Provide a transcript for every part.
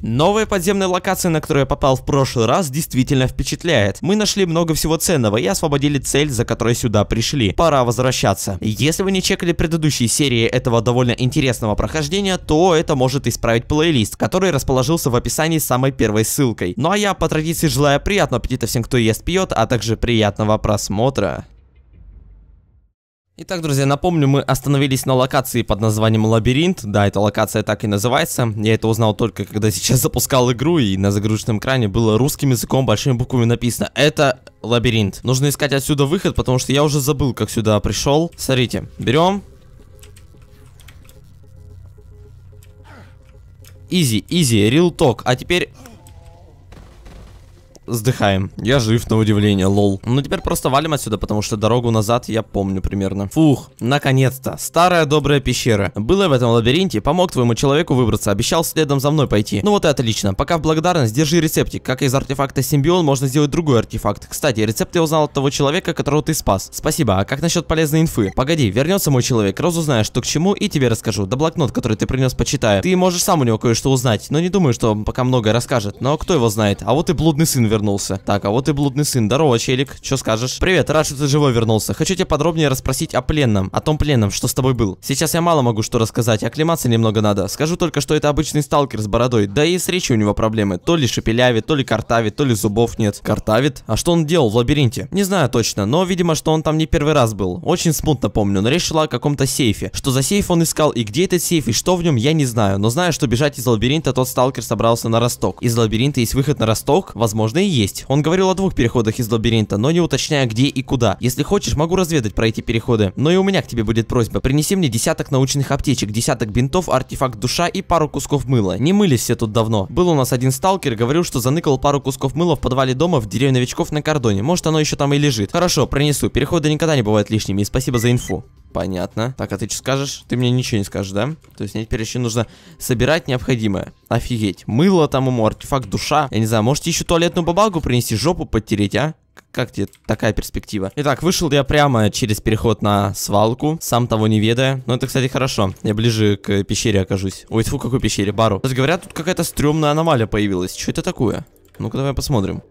Новая подземная локация, на которую я попал в прошлый раз, действительно впечатляет. Мы нашли много всего ценного и освободили цель, за которой сюда пришли. Пора возвращаться. Если вы не чекали предыдущие серии этого довольно интересного прохождения, то это может исправить плейлист, который расположился в описании с самой первой ссылкой. Ну а я по традиции желаю приятного аппетита всем, кто ест пьет, а также приятного просмотра. Итак, друзья, напомню, мы остановились на локации под названием Лабиринт. Да, эта локация так и называется. Я это узнал только, когда сейчас запускал игру, и на загрузочном экране было русским языком большими буквами написано. Это лабиринт. Нужно искать отсюда выход, потому что я уже забыл, как сюда пришел. Смотрите, берем. Изи, изи, real talk. А теперь Сдыхаем. Я жив, на удивление, лол. Ну, теперь просто валим отсюда, потому что дорогу назад я помню примерно. Фух, наконец-то. Старая добрая пещера. Было в этом лабиринте, помог твоему человеку выбраться, обещал следом за мной пойти. Ну вот и отлично. Пока в благодарность, держи рецептик. Как из артефакта симбион можно сделать другой артефакт. Кстати, рецепт я узнал от того человека, которого ты спас. Спасибо, а как насчет полезной инфы? Погоди, вернется мой человек, разузнаешь, что к чему, и тебе расскажу. Да блокнот, который ты принес, почитаю. Ты можешь сам у него кое-что узнать, но не думаю, что он пока многое расскажет. Но кто его знает? А вот и блудный сын вернулся вернулся. Так, а вот и блудный сын. Здорово, челик. что скажешь? Привет, рад, что ты живой вернулся. Хочу тебя подробнее расспросить о пленном. О том пленном, что с тобой был. Сейчас я мало могу что рассказать. Оклематься немного надо. Скажу только, что это обычный сталкер с бородой. Да и с речью у него проблемы. То ли шепелявит, то ли картавит, то ли зубов нет. Картавит? А что он делал в лабиринте? Не знаю точно, но видимо, что он там не первый раз был. Очень смутно помню, но речь о каком-то сейфе. Что за сейф он искал и где этот сейф и что в нем, я не знаю. Но знаю, что бежать из лабиринта тот сталкер собрался на росток. Из лабиринта есть выход на росток? Возможно и есть. Он говорил о двух переходах из лабиринта, но не уточняя где и куда. Если хочешь, могу разведать про эти переходы. Но и у меня к тебе будет просьба. Принеси мне десяток научных аптечек, десяток бинтов, артефакт душа и пару кусков мыла. Не мылись все тут давно. Был у нас один сталкер, говорил, что заныкал пару кусков мыла в подвале дома в деревне новичков на кордоне. Может оно еще там и лежит. Хорошо, принесу. Переходы никогда не бывают лишними. И спасибо за инфу. Понятно. Так, а ты что скажешь? Ты мне ничего не скажешь, да? То есть мне теперь еще нужно собирать необходимое. Офигеть. Мыло там ему, артефакт, душа. Я не знаю, можете еще туалетную бабалку принести, жопу подтереть, а? Как тебе такая перспектива? Итак, вышел я прямо через переход на свалку, сам того не ведая. Но ну, это, кстати, хорошо. Я ближе к пещере окажусь. Ой, фу, какой пещере, бару. Сейчас говорят, тут какая-то стрёмная аномалия появилась. Что это такое? Ну-ка, давай посмотрим.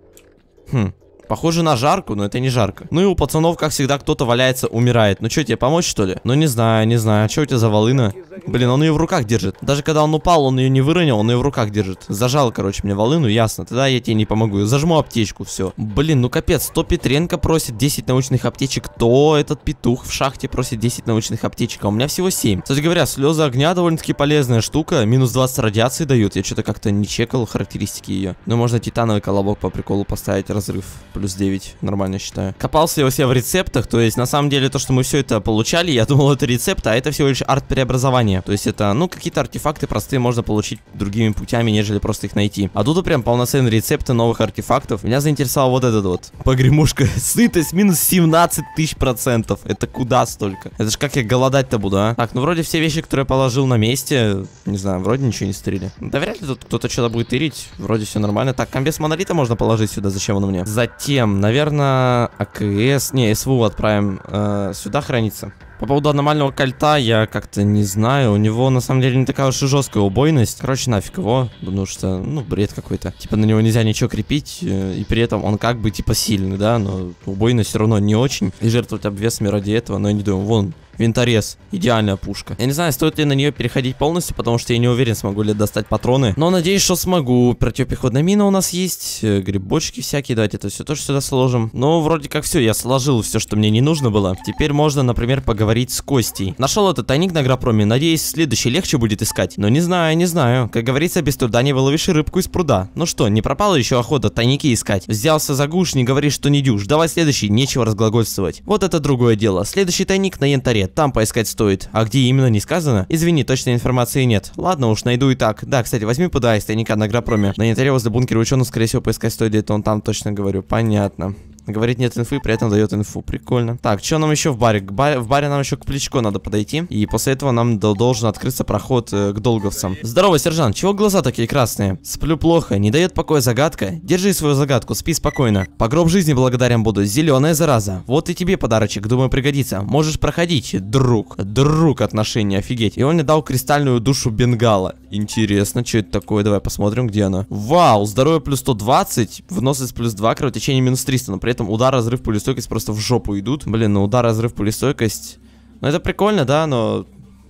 Хм, Похоже на жарку, но это не жарко. Ну и у пацанов, как всегда, кто-то валяется, умирает. Ну что, тебе помочь, что ли? Ну не знаю, не знаю. А что у тебя за волына? Блин, он ее в руках держит. Даже когда он упал, он ее не выронил, он ее в руках держит. Зажал, короче, мне волыну, ясно. Тогда я тебе не помогу. Зажму аптечку, все. Блин, ну капец, 100 Петренко просит 10 научных аптечек. То этот петух в шахте просит 10 научных аптечек, а у меня всего 7. Кстати говоря, слезы огня довольно-таки полезная штука. Минус 20 радиации дают. Я что-то как-то не чекал характеристики ее. Но ну, можно титановый колобок по приколу поставить, разрыв плюс 9, нормально считаю. Копался я у себя в рецептах, то есть на самом деле то, что мы все это получали, я думал это рецепт, а это всего лишь арт-преобразование. То есть это, ну, какие-то артефакты простые можно получить другими путями, нежели просто их найти. А тут прям полноценные рецепты новых артефактов. Меня заинтересовал вот этот вот. Погремушка. Сытость минус 17 тысяч процентов. Это куда столько? Это ж как я голодать-то буду, а? Так, ну вроде все вещи, которые я положил на месте, не знаю, вроде ничего не стырили. Да вряд ли тут кто-то что-то будет тырить. Вроде все нормально. Так, комбез монолита можно положить сюда, зачем он мне? Затем Затем, наверное, АКС, не, СВУ отправим э, сюда храниться. По поводу аномального кольта я как-то не знаю. У него на самом деле не такая уж и жесткая убойность. Короче, нафиг его, потому что, ну, бред какой-то. Типа на него нельзя ничего крепить, э, и при этом он как бы типа сильный, да, но убойность все равно не очень. И жертвовать обвесами ради этого, но ну, я не думаю, вон, винторез. Идеальная пушка. Я не знаю, стоит ли на нее переходить полностью, потому что я не уверен, смогу ли достать патроны. Но надеюсь, что смогу. Противопехотная мина у нас есть, э, грибочки всякие. Давайте это все тоже сюда сложим. Ну, вроде как все, я сложил все, что мне не нужно было. Теперь можно, например, поговорить поговорить с Костей. Нашел этот тайник на Грапроме, надеюсь, следующий легче будет искать. Но не знаю, не знаю. Как говорится, без труда не выловишь рыбку из пруда. Ну что, не пропала еще охота тайники искать? Взялся за гуш, не говори, что не дюж. Давай следующий, нечего разглагольствовать. Вот это другое дело. Следующий тайник на янтаре, там поискать стоит. А где именно, не сказано? Извини, точной информации нет. Ладно уж, найду и так. Да, кстати, возьми пуда из тайника на Грапроме. На янтаре возле бункера ученых, скорее всего, поискать стоит, где-то он там точно говорю. Понятно. Говорит, нет инфы, при этом дает инфу. Прикольно. Так, что нам еще в баре? К баре? В баре нам еще к плечко надо подойти. И после этого нам должен открыться проход э, к долговцам. Здорово, сержант. Чего глаза такие красные? Сплю плохо. Не дает покоя загадка. Держи свою загадку, спи спокойно. По гроб жизни благодарен буду. Зеленая зараза. Вот и тебе подарочек. Думаю, пригодится. Можешь проходить. Друг. Друг отношения. Офигеть. И он мне дал кристальную душу бенгала. Интересно, что это такое? Давай посмотрим, где она. Вау, здоровье плюс 120. Выносность плюс 2, кровотечение минус 300. Но ну, при этом удар, разрыв, пулестойкость просто в жопу идут. Блин, ну удар, разрыв, пулестойкость... Ну это прикольно, да, но...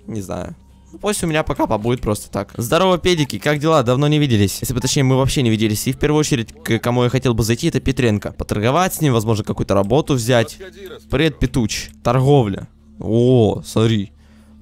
Не знаю. Ну, пусть у меня пока побудет просто так. Здорово, педики, как дела? Давно не виделись. Если бы точнее, мы вообще не виделись. И в первую очередь, к кому я хотел бы зайти, это Петренко. Поторговать с ним, возможно, какую-то работу взять. Привет, Петуч. Торговля. О, смотри.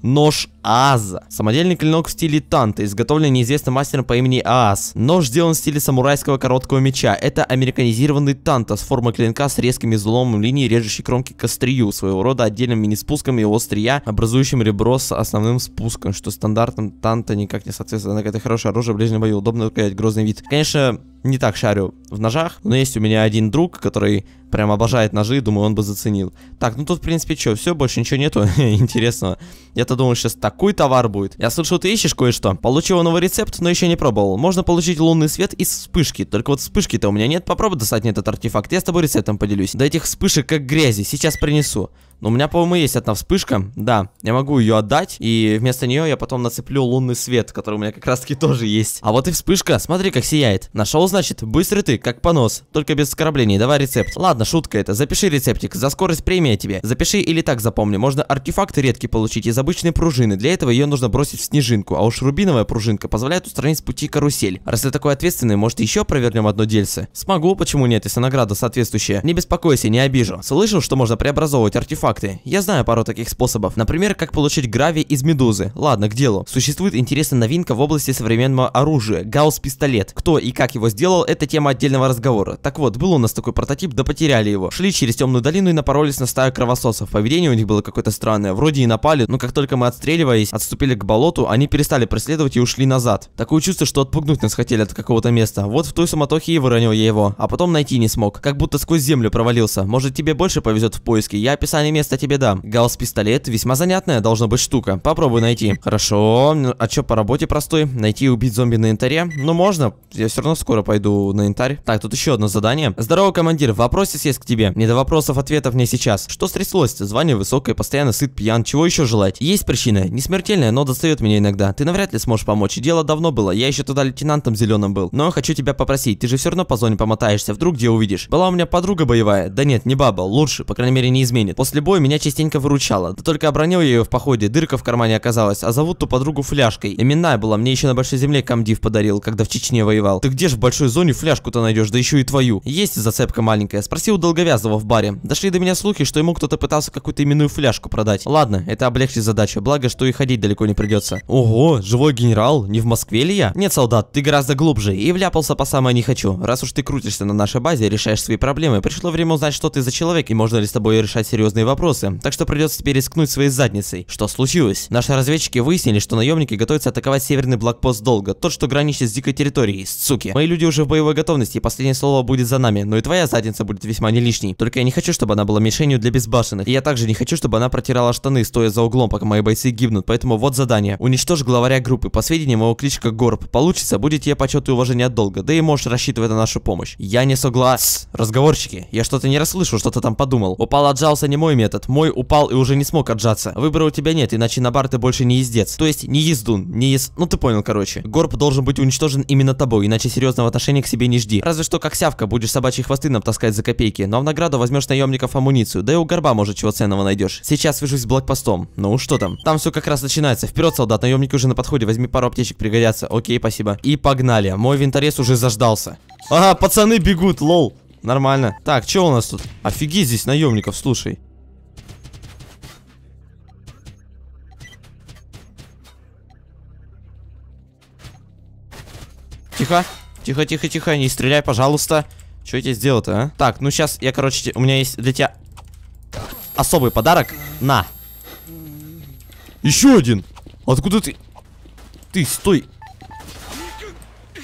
Нож Аза. Самодельный клинок в стиле танта, изготовленный неизвестным мастером по имени Аз. Нож сделан в стиле самурайского короткого меча. Это американизированный танта с формой клинка с резким изломом линии, режущей кромки к своего рода отдельным мини-спуском его острия, образующим ребро с основным спуском, что стандартом танта никак не соответствует. Однако это хорошее оружие в ближнем бою, удобно укрепить грозный вид. Конечно, не так шарю в ножах, но есть у меня один друг, который прям обожает ножи, думаю, он бы заценил. Так, ну тут, в принципе, что, все, больше ничего нету интересного. Я-то думал, сейчас такой товар будет. Я слышал, ты ищешь кое-что. Получил новый рецепт, но еще не пробовал. Можно получить лунный свет из вспышки, только вот вспышки-то у меня нет. Попробуй достать мне этот артефакт, я с тобой рецептом поделюсь. Да этих вспышек как грязи, сейчас принесу. Но у меня, по-моему, есть одна вспышка. Да, я могу ее отдать. И вместо нее я потом нацеплю лунный свет, который у меня как раз-таки тоже есть. А вот и вспышка. Смотри, как сияет. Нашел, значит, быстрый ты, как понос. Только без скорблений. Давай рецепт. Ладно, шутка это. Запиши рецептик. За скорость премия тебе. Запиши или так запомни. Можно артефакты редкие получить из обычной пружины. Для этого ее нужно бросить в снежинку. А уж рубиновая пружинка позволяет устранить с пути карусель. Раз ты такой ответственный, может еще провернем одно дельце? Смогу, почему нет, если награда соответствующая. Не беспокойся, не обижу. Слышал, что можно преобразовывать артефакт артефакты. Я знаю пару таких способов. Например, как получить гравий из медузы. Ладно, к делу. Существует интересная новинка в области современного оружия. Гаусс-пистолет. Кто и как его сделал, это тема отдельного разговора. Так вот, был у нас такой прототип, да потеряли его. Шли через темную долину и напоролись на стаю кровососов. Поведение у них было какое-то странное. Вроде и напали, но как только мы отстреливаясь, отступили к болоту, они перестали преследовать и ушли назад. Такое чувство, что отпугнуть нас хотели от какого-то места. Вот в той суматохе и выронил я его, а потом найти не смог. Как будто сквозь землю провалился. Может тебе больше повезет в поиске. Я описание место тебе дам. Гаусс-пистолет весьма занятная должна быть штука. Попробуй найти. Хорошо. Ну, а чё по работе простой? Найти и убить зомби на интаре? Ну, можно. Я все равно скоро пойду на интарь. Так, тут еще одно задание. Здорово, командир. Вопросы есть к тебе. Не до вопросов, ответов мне сейчас. Что стряслось? Звание высокое, постоянно сыт, пьян. Чего еще желать? Есть причина. Не смертельная, но достает меня иногда. Ты навряд ли сможешь помочь. Дело давно было. Я еще туда лейтенантом зеленым был. Но хочу тебя попросить. Ты же все равно по зоне помотаешься. Вдруг где увидишь. Была у меня подруга боевая. Да нет, не баба. Лучше, по крайней мере, не изменит. После бой меня частенько выручала. Да только обронил я ее в походе, дырка в кармане оказалась, а зовут ту подругу фляжкой. Именная была, мне еще на большой земле комдив подарил, когда в Чечне воевал. Ты где ж в большой зоне фляжку-то найдешь, да еще и твою? Есть зацепка маленькая, спросил долговязого в баре. Дошли до меня слухи, что ему кто-то пытался какую-то именную фляжку продать. Ладно, это облегчит задачу, благо, что и ходить далеко не придется. Ого, живой генерал, не в Москве ли я? Нет, солдат, ты гораздо глубже, и вляпался по самое не хочу. Раз уж ты крутишься на нашей базе, решаешь свои проблемы, пришло время узнать, что ты за человек и можно ли с тобой решать серьезные вопросы вопросы, так что придется теперь рискнуть своей задницей. Что случилось? Наши разведчики выяснили, что наемники готовятся атаковать северный блокпост долго, тот, что граничит с дикой территорией, суки. Мои люди уже в боевой готовности, и последнее слово будет за нами, но и твоя задница будет весьма не лишней. Только я не хочу, чтобы она была мишенью для безбашенных, и я также не хочу, чтобы она протирала штаны, стоя за углом, пока мои бойцы гибнут, поэтому вот задание. Уничтожь главаря группы, по сведениям его кличка Горб. Получится, будет тебе почет и уважение от долга, да и можешь рассчитывать на нашу помощь. Я не соглас. Разговорщики, я что-то не расслышал, что-то там подумал. Упал отжался не мой мир, этот. Мой упал и уже не смог отжаться. Выбора у тебя нет, иначе на бар ты больше не ездец. То есть не ездун, не ез... Ну ты понял, короче. Горб должен быть уничтожен именно тобой, иначе серьезного отношения к себе не жди. Разве что как сявка будешь собачьи хвосты нам таскать за копейки, но ну, а в награду возьмешь наемников амуницию, да и у горба может чего ценного найдешь. Сейчас свяжусь с блокпостом. Ну что там? Там все как раз начинается. Вперед, солдат, наемники уже на подходе, возьми пару аптечек, пригодятся. Окей, спасибо. И погнали. Мой винторез уже заждался. Ага, пацаны бегут, лол. Нормально. Так, что у нас тут? Офигеть, здесь наемников, слушай. тихо. Тихо, тихо, тихо, не стреляй, пожалуйста. Что я тебе сделал-то, а? Так, ну сейчас я, короче, у меня есть для тебя особый подарок. На. Еще один. Откуда ты? Ты, стой.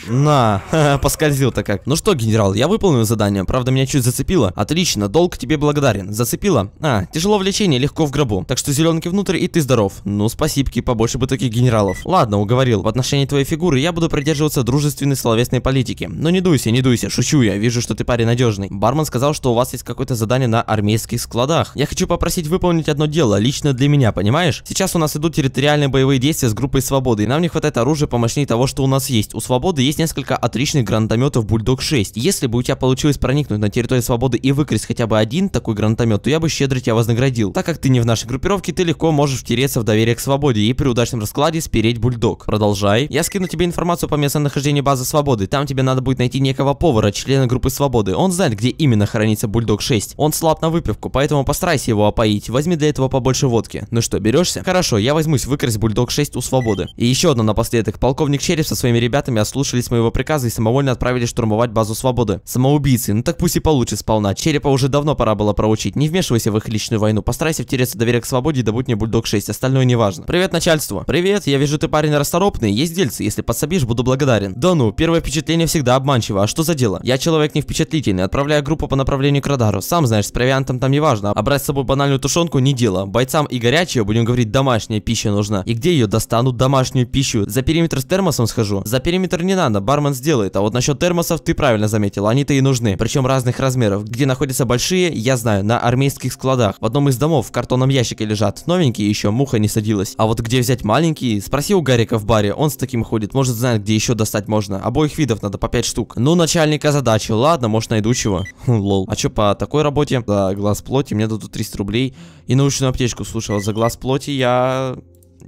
На, поскользил-то как. Ну что, генерал, я выполнил задание, правда меня чуть зацепило. Отлично, долг тебе благодарен. Зацепило? А, тяжело в лечении, легко в гробу. Так что зеленки внутрь и ты здоров. Ну, спасибки, побольше бы таких генералов. Ладно, уговорил. В отношении твоей фигуры я буду придерживаться дружественной словесной политики. Но ну, не дуйся, не дуйся, шучу я, вижу, что ты парень надежный. Бармен сказал, что у вас есть какое-то задание на армейских складах. Я хочу попросить выполнить одно дело, лично для меня, понимаешь? Сейчас у нас идут территориальные боевые действия с группой Свободы, и нам не хватает оружия помощнее того, что у нас есть. У Свободы есть есть несколько отличных гранатометов Бульдог 6. Если бы у тебя получилось проникнуть на территорию свободы и выкрасть хотя бы один такой гранатомет, то я бы щедро тебя вознаградил. Так как ты не в нашей группировке, ты легко можешь втереться в доверие к свободе и при удачном раскладе спереть Бульдог. Продолжай. Я скину тебе информацию по местонахождению базы свободы. Там тебе надо будет найти некого повара, члена группы свободы. Он знает, где именно хранится Бульдог 6. Он слаб на выпивку, поэтому постарайся его опоить. Возьми для этого побольше водки. Ну что, берешься? Хорошо, я возьмусь выкрасть Бульдог 6 у свободы. И еще одно напоследок. Полковник Череп со своими ребятами ослушали дождались моего приказа и самовольно отправили штурмовать базу свободы. Самоубийцы, ну так пусть и получит сполна. Черепа уже давно пора было проучить. Не вмешивайся в их личную войну. Постарайся втереться доверие к свободе и добудь мне бульдог 6. Остальное не важно. Привет, начальство. Привет, я вижу, ты парень расторопный. Есть дельцы. Если подсобишь, буду благодарен. Да ну, первое впечатление всегда обманчиво. А что за дело? Я человек не впечатлительный. Отправляю группу по направлению к радару. Сам знаешь, с провиантом там не важно. А брать с собой банальную тушенку не дело. Бойцам и горячее, будем говорить, домашняя пища нужна. И где ее достанут? Домашнюю пищу. За периметр с термосом схожу. За периметр не надо ладно, бармен сделает. А вот насчет термосов ты правильно заметил, они-то и нужны. Причем разных размеров. Где находятся большие, я знаю, на армейских складах. В одном из домов в картонном ящике лежат. Новенькие еще, муха не садилась. А вот где взять маленькие? Спроси у Гарика в баре, он с таким ходит. Может знает, где еще достать можно. Обоих видов надо по 5 штук. Ну, начальника задачи. Ладно, может найду чего. Лол. А что по такой работе? За глаз плоти мне дадут 300 рублей. И научную аптечку, слушал. За глаз плоти я...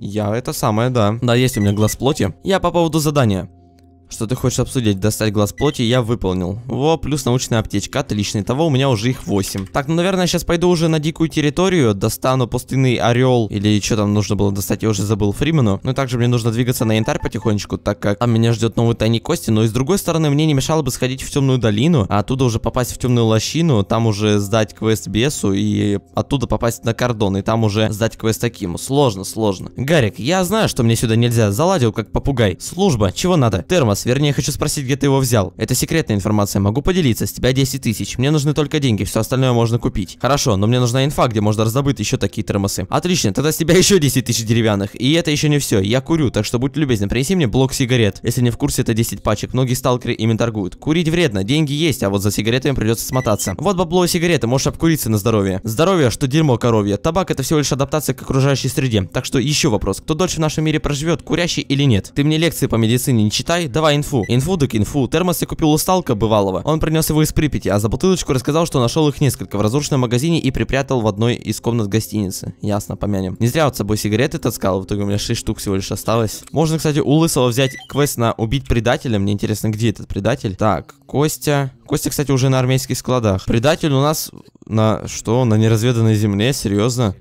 Я это самое, да. Да, есть у меня глаз плоти. Я по поводу задания что ты хочешь обсудить, достать глаз плоти, я выполнил. Во, плюс научная аптечка, отлично. того у меня уже их 8. Так, ну, наверное, сейчас пойду уже на дикую территорию, достану пустынный орел, или что там нужно было достать, я уже забыл Фримену. Ну, также мне нужно двигаться на янтарь потихонечку, так как там меня ждет новый тайник кости, но и с другой стороны, мне не мешало бы сходить в темную долину, а оттуда уже попасть в темную лощину, там уже сдать квест бесу и оттуда попасть на кордон, и там уже сдать квест Акиму. Сложно, сложно. Гарик, я знаю, что мне сюда нельзя, заладил как попугай. Служба, чего надо? Термос, адрес. Вернее, хочу спросить, где ты его взял. Это секретная информация, могу поделиться. С тебя 10 тысяч. Мне нужны только деньги, все остальное можно купить. Хорошо, но мне нужна инфа, где можно раздобыть еще такие термосы. Отлично, тогда с тебя еще 10 тысяч деревянных. И это еще не все. Я курю, так что будь любезен, принеси мне блок сигарет. Если не в курсе, это 10 пачек. Многие сталкеры ими торгуют. Курить вредно, деньги есть, а вот за сигаретами придется смотаться. Вот бабло и сигареты, можешь обкуриться на здоровье. Здоровье, что дерьмо коровье. Табак это всего лишь адаптация к окружающей среде. Так что еще вопрос, кто дольше в нашем мире проживет, курящий или нет? Ты мне лекции по медицине не читай, давай давай инфу. Инфу так инфу. Термос я купил у Сталка бывалого. Он принес его из Припяти, а за бутылочку рассказал, что нашел их несколько в разрушенном магазине и припрятал в одной из комнат гостиницы. Ясно, помянем. Не зря вот с собой сигареты таскал, в итоге у меня 6 штук всего лишь осталось. Можно, кстати, у Лысого взять квест на убить предателя. Мне интересно, где этот предатель. Так, Костя. Костя, кстати, уже на армейских складах. Предатель у нас на что? На неразведанной земле? Серьезно?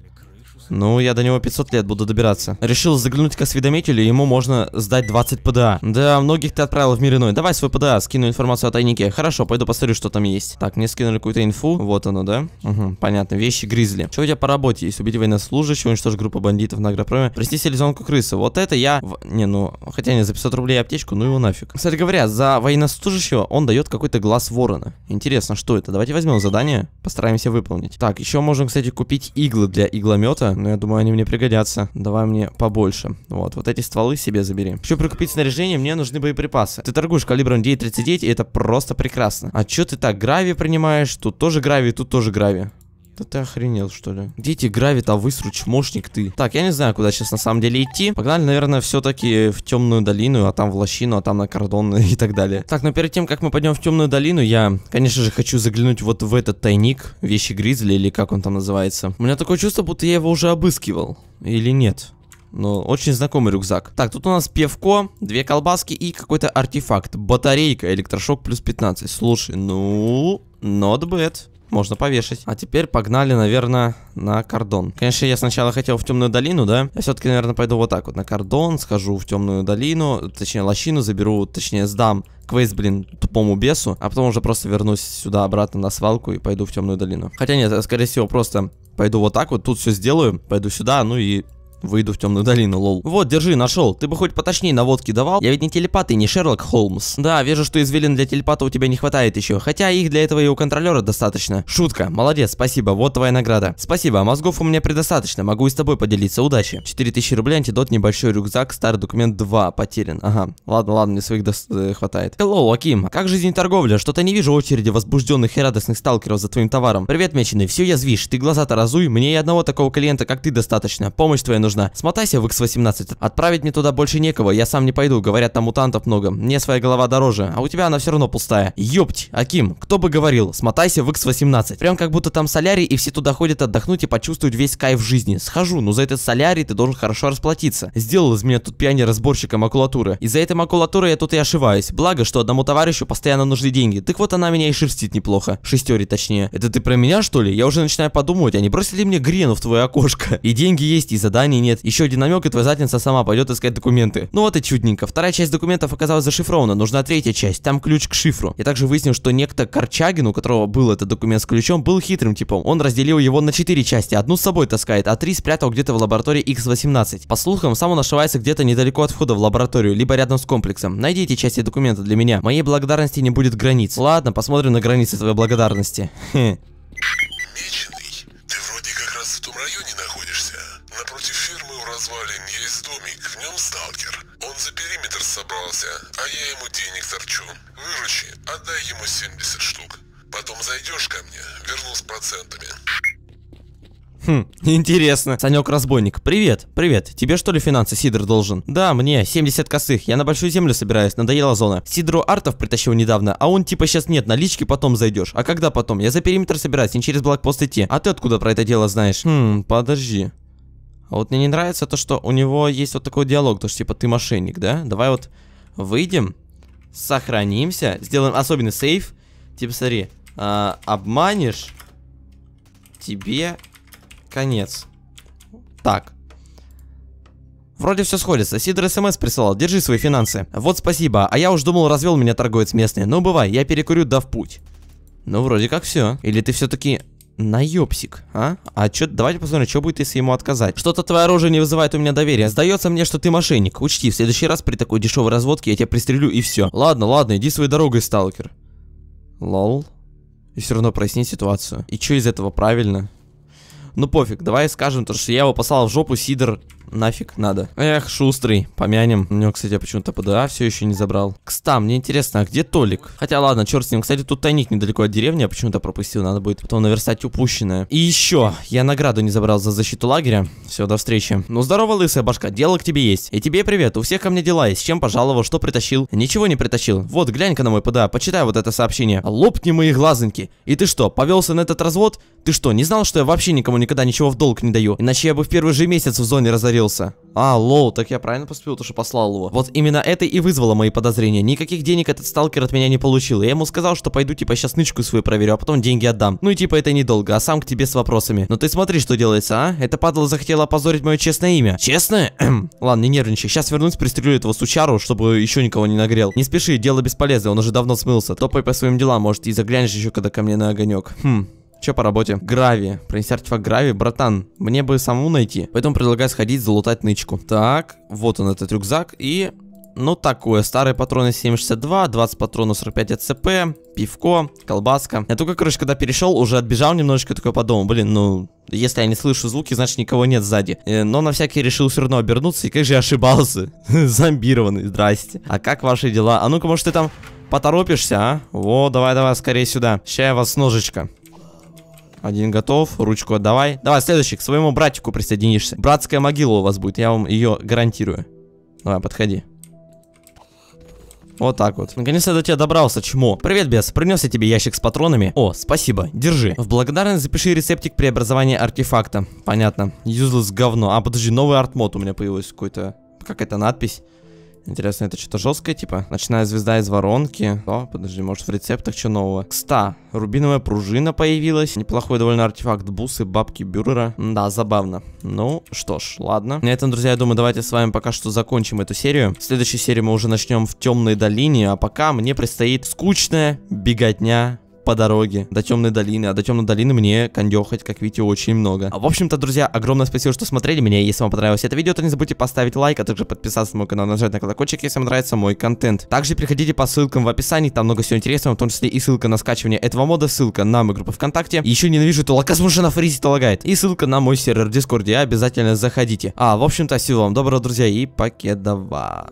Ну, я до него 500 лет буду добираться. Решил заглянуть к осведомителю, ему можно сдать 20 ПДА. Да, многих ты отправил в мир иной. Давай свой ПДА, скину информацию о тайнике. Хорошо, пойду посмотрю, что там есть. Так, мне скинули какую-то инфу. Вот оно, да? Угу, понятно. Вещи гризли. Что у тебя по работе есть? Убить военнослужащего, уничтожить группу бандитов на агропроме. Приснись селезонку крысы. Вот это я... В... Не, ну, хотя не, за 500 рублей аптечку, ну его нафиг. Кстати говоря, за военнослужащего он дает какой-то глаз ворона. Интересно, что это? Давайте возьмем задание, постараемся выполнить. Так, еще можно, кстати, купить иглы для игломета но ну, я думаю, они мне пригодятся. Давай мне побольше. Вот, вот эти стволы себе забери. Хочу прикупить снаряжение, мне нужны боеприпасы. Ты торгуешь калибром 9.39, и это просто прекрасно. А чё ты так, грави принимаешь? Тут тоже грави, тут тоже грави. Да ты охренел, что ли? Дети эти гравит, а высру чмошник ты? Так, я не знаю, куда сейчас на самом деле идти. Погнали, наверное, все-таки в темную долину, а там в лощину, а там на кордон и так далее. Так, но перед тем, как мы пойдем в темную долину, я, конечно же, хочу заглянуть вот в этот тайник, вещи гризли, или как он там называется. У меня такое чувство, будто я его уже обыскивал. Или нет? Ну, очень знакомый рюкзак. Так, тут у нас певко, две колбаски и какой-то артефакт. Батарейка, электрошок плюс 15. Слушай, ну, not bad можно повешать. А теперь погнали, наверное, на кордон. Конечно, я сначала хотел в темную долину, да? Я все-таки, наверное, пойду вот так вот на кордон, схожу в темную долину, точнее, лощину заберу, точнее, сдам квест, блин, тупому бесу, а потом уже просто вернусь сюда обратно на свалку и пойду в темную долину. Хотя нет, скорее всего, просто пойду вот так вот, тут все сделаю, пойду сюда, ну и Выйду в темную долину, лол. Вот, держи, нашел. Ты бы хоть поточнее наводки давал? Я ведь не телепат и не Шерлок Холмс. Да, вижу, что извилин для телепата у тебя не хватает еще. Хотя их для этого и у контролера достаточно. Шутка. Молодец, спасибо. Вот твоя награда. Спасибо, а мозгов у меня предостаточно. Могу и с тобой поделиться. Удачи. 4000 рублей, антидот, небольшой рюкзак, старый документ 2. Потерян. Ага. Ладно, ладно, мне своих дос э, хватает. Hello, Аким. Как жизнь торговля? Что-то не вижу очереди возбужденных и радостных сталкеров за твоим товаром. Привет, меченый. Все я язвишь. Ты глаза-то разуй. Мне и одного такого клиента, как ты, достаточно. Помощь твоя нужна нужна. Смотайся в X18. Отправить мне туда больше некого, я сам не пойду. Говорят, там мутантов много. Мне своя голова дороже, а у тебя она все равно пустая. Ёпть, Аким, кто бы говорил, смотайся в X18. Прям как будто там солярий, и все туда ходят отдохнуть и почувствовать весь кайф жизни. Схожу, но за этот солярий ты должен хорошо расплатиться. Сделал из меня тут пионер-разборщика макулатуры. Из-за этой макулатуры я тут и ошиваюсь. Благо, что одному товарищу постоянно нужны деньги. Так вот она меня и шерстит неплохо. Шестери точнее. Это ты про меня что ли? Я уже начинаю подумывать, они а бросили мне грену в твое окошко? И деньги есть, и задания нет. Еще один намек, и твоя задница сама пойдет искать документы. Ну вот и чудненько. Вторая часть документов оказалась зашифрована, нужна третья часть, там ключ к шифру. Я также выяснил, что некто Корчагин, у которого был этот документ с ключом, был хитрым типом. Он разделил его на четыре части, одну с собой таскает, а три спрятал где-то в лаборатории X-18. По слухам, сам он ошивается где-то недалеко от входа в лабораторию, либо рядом с комплексом. Найдите части документа для меня. Моей благодарности не будет границ. Ладно, посмотрим на границы твоей благодарности. нельзя, а я ему денег торчу. Выручи, отдай ему 70 штук. Потом зайдешь ко мне, верну с процентами. Хм, интересно. Санек Разбойник, привет, привет. Тебе что ли финансы Сидор должен? Да, мне, 70 косых. Я на большую землю собираюсь, надоела зона. Сидору артов притащил недавно, а он типа сейчас нет, налички потом зайдешь. А когда потом? Я за периметр собираюсь, не через блокпост идти. А ты откуда про это дело знаешь? Хм, подожди. А вот мне не нравится то, что у него есть вот такой диалог, то что типа ты мошенник, да? Давай вот Выйдем, сохранимся, сделаем особенный сейв. Типа, смотри, э, обманешь, тебе конец. Так. Вроде все сходится. Сидор СМС присылал. Держи свои финансы. Вот спасибо. А я уж думал, развел меня торговец местный. Ну, бывай, я перекурю, да в путь. Ну, вроде как все. Или ты все-таки Наебсик, а? А чё, давайте посмотрим, что будет, если ему отказать. Что-то твоя оружие не вызывает у меня доверия. Сдается мне, что ты мошенник. Учти, в следующий раз при такой дешевой разводке я тебя пристрелю и все. Ладно, ладно, иди своей дорогой, сталкер. Лол. И все равно проясни ситуацию. И что из этого правильно? Ну пофиг, давай скажем то, что я его послал в жопу, Сидор нафиг надо. Эх, шустрый, помянем. У него, кстати, я почему-то ПДА все еще не забрал. Кста, мне интересно, а где Толик? Хотя ладно, черт с ним. Кстати, тут тайник недалеко от деревни, я почему-то пропустил. Надо будет потом наверстать упущенное. И еще, я награду не забрал за защиту лагеря. Все, до встречи. Ну здорово, лысая башка, дело к тебе есть. И тебе привет, у всех ко мне дела есть. Чем пожаловал, что притащил? Ничего не притащил. Вот, глянь-ка на мой ПДА, почитай вот это сообщение. Лопни мои глазоньки. И ты что, повелся на этот развод? Ты что, не знал, что я вообще никому никогда ничего в долг не даю? Иначе я бы в первый же месяц в зоне разорил построился. А, лоу, так я правильно поступил, то что послал его. Вот именно это и вызвало мои подозрения. Никаких денег этот сталкер от меня не получил. Я ему сказал, что пойду, типа, сейчас нычку свою проверю, а потом деньги отдам. Ну и типа, это недолго, а сам к тебе с вопросами. Но ты смотри, что делается, а? Это падла захотела опозорить мое честное имя. Честное? Ладно, не нервничай. Сейчас вернусь, пристрелю этого сучару, чтобы еще никого не нагрел. Не спеши, дело бесполезное, он уже давно смылся. Топай по своим делам, может, и заглянешь еще, когда ко мне на огонек. Хм. Че по работе? Грави. Принеси артефакт Грави, братан. Мне бы самому найти. Поэтому предлагаю сходить залутать нычку. Так, вот он этот рюкзак. И ну такое, старые патроны 762, 20 патронов 45 АЦП, пивко, колбаска. Я только, короче, когда перешел, уже отбежал немножечко, такой подумал, блин, ну, если я не слышу звуки, значит никого нет сзади. Э, но на всякий решил все равно обернуться, и как же я ошибался. Зомбированный, здрасте. А как ваши дела? А ну-ка, может ты там поторопишься, а? Во, давай-давай, скорее сюда. Сейчас я вас ножичко. Один готов, ручку отдавай. Давай, следующий, к своему братику присоединишься. Братская могила у вас будет, я вам ее гарантирую. Давай, подходи. Вот так вот. Наконец-то до тебя добрался, чмо. Привет, бес. Принес я тебе ящик с патронами. О, спасибо. Держи. В благодарность запиши рецептик преобразования артефакта. Понятно. Юзлес говно. А, подожди, новый артмод у меня появился какой-то. Как это надпись? Интересно, это что-то жесткое, типа? Ночная звезда из воронки. О, подожди, может в рецептах что нового? Кста. Рубиновая пружина появилась. Неплохой довольно артефакт бусы, бабки бюрера. Да, забавно. Ну, что ж, ладно. На этом, друзья, я думаю, давайте с вами пока что закончим эту серию. В следующей серии мы уже начнем в темной долине, а пока мне предстоит скучная беготня по дороге до Темной долины. А до Темной долины мне кондехать, как видите, очень много. А, в общем-то, друзья, огромное спасибо, что смотрели меня. Если вам понравилось это видео, то не забудьте поставить лайк, а также подписаться на мой канал, нажать на колокольчик, если вам нравится мой контент. Также приходите по ссылкам в описании, там много всего интересного, в том числе и ссылка на скачивание этого мода, ссылка на мою группу ВКонтакте. Еще ненавижу то лакосмушина фризит лагает. И ссылка на мой сервер в Дискорде, обязательно заходите. А, в общем-то, всего вам доброго, друзья, и покедова.